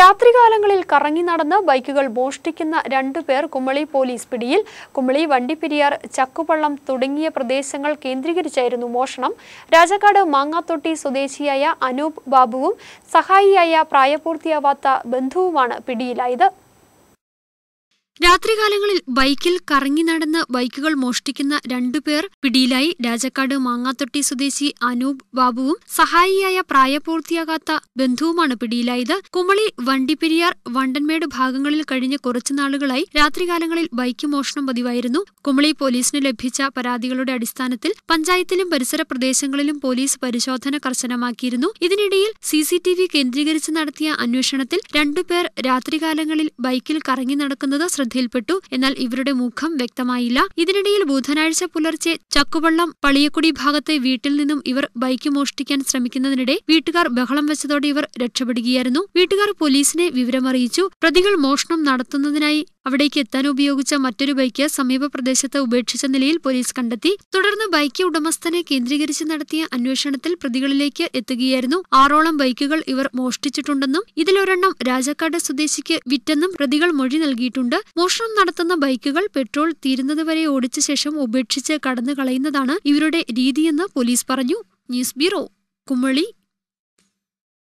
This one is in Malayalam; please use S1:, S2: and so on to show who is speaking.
S1: രാത്രികാലങ്ങളിൽ കറങ്ങി നടന്ന് ബൈക്കുകൾ മോഷ്ടിക്കുന്ന രണ്ടുപേർ കുമളി പോലീസ് പിടിയിൽ കുമളി വണ്ടിപ്പെരിയാർ ചക്കുപള്ളം തുടങ്ങിയ പ്രദേശങ്ങൾ കേന്ദ്രീകരിച്ചായിരുന്നു മോഷണം രാജാക്കാട് മാങ്ങാത്തൊട്ടി സ്വദേശിയായ അനൂപ് ബാബുവും സഹായിയായ പ്രായപൂർത്തിയാവാത്ത ബന്ധുവുമാണ് പിടിയിലായത് രാത്രികാലങ്ങളിൽ ബൈക്കിൽ കറങ്ങി നടന്ന് ബൈക്കുകൾ മോഷ്ടിക്കുന്ന രണ്ടുപേർ പിടിയിലായി രാജക്കാട് മാങ്ങാത്തൊട്ടി സ്വദേശി അനൂപ് ബാബുവും സഹായിയായ പ്രായപൂർത്തിയാകാത്ത ബന്ധുവുമാണ് പിടിയിലായത് കുമളി വണ്ടിപ്പെരിയാർ വണ്ടൻമേട് ഭാഗങ്ങളിൽ കഴിഞ്ഞ കുറച്ചു നാളുകളായി രാത്രികാലങ്ങളിൽ ബൈക്ക് മോഷണം പതിവായിരുന്നു കുമളി പോലീസിന് ലഭിച്ച പരാതികളുടെ അടിസ്ഥാനത്തിൽ പഞ്ചായത്തിലും പരിസര പ്രദേശങ്ങളിലും പോലീസ് പരിശോധന കർശനമാക്കിയിരുന്നു ഇതിനിടയിൽ സിസിടിവി കേന്ദ്രീകരിച്ച് നടത്തിയ അന്വേഷണത്തിൽ രണ്ടുപേർ രാത്രികാലങ്ങളിൽ ബൈക്കിൽ കറങ്ങി നടക്കുന്നത് ശ്രദ്ധയിൽപ്പെട്ടു എന്നാൽ ഇവരുടെ മുഖം വ്യക്തമായില്ല ഇതിനിടയിൽ ബുധനാഴ്ച പുലർച്ചെ ചക്കുവള്ളം പളിയക്കുടി ഭാഗത്തെ വീട്ടിൽ നിന്നും ഇവർ ബൈക്ക് മോഷ്ടിക്കാൻ ശ്രമിക്കുന്നതിനിടെ വീട്ടുകാർ ബഹളം വെച്ചതോടെ ഇവർ രക്ഷപ്പെടുകയായിരുന്നു വീട്ടുകാർ പോലീസിനെ വിവരമറിയിച്ചു പ്രതികൾ മോഷണം നടത്തുന്നതിനായി അവിടേക്ക് എത്താൻ ഉപയോഗിച്ച മറ്റൊരു ബൈക്ക് സമീപ പ്രദേശത്ത് ഉപേക്ഷിച്ച നിലയിൽ പോലീസ് കണ്ടെത്തി തുടർന്ന് ബൈക്ക് ഉടമസ്ഥനെ കേന്ദ്രീകരിച്ച് നടത്തിയ അന്വേഷണത്തിൽ പ്രതികളിലേക്ക് എത്തുകയായിരുന്നു ആറോളം ബൈക്കുകൾ ഇവർ മോഷ്ടിച്ചിട്ടുണ്ടെന്നും ഇതിലൊരെണ്ണം രാജാക്കാട് സ്വദേശിക്ക് വിറ്റെന്നും പ്രതികൾ മൊഴി നൽകിയിട്ടുണ്ട് മോഷണം നടത്തുന്ന ബൈക്കുകൾ പെട്രോൾ തീരുന്നതുവരെ ഓടിച്ച ശേഷം ഉപേക്ഷിച്ച് കടന്നു കളയുന്നതാണ് ഇവരുടെ രീതിയെന്ന് പോലീസ് പറഞ്ഞു ന്യൂസ് ബ്യൂറോ കുമ്മളി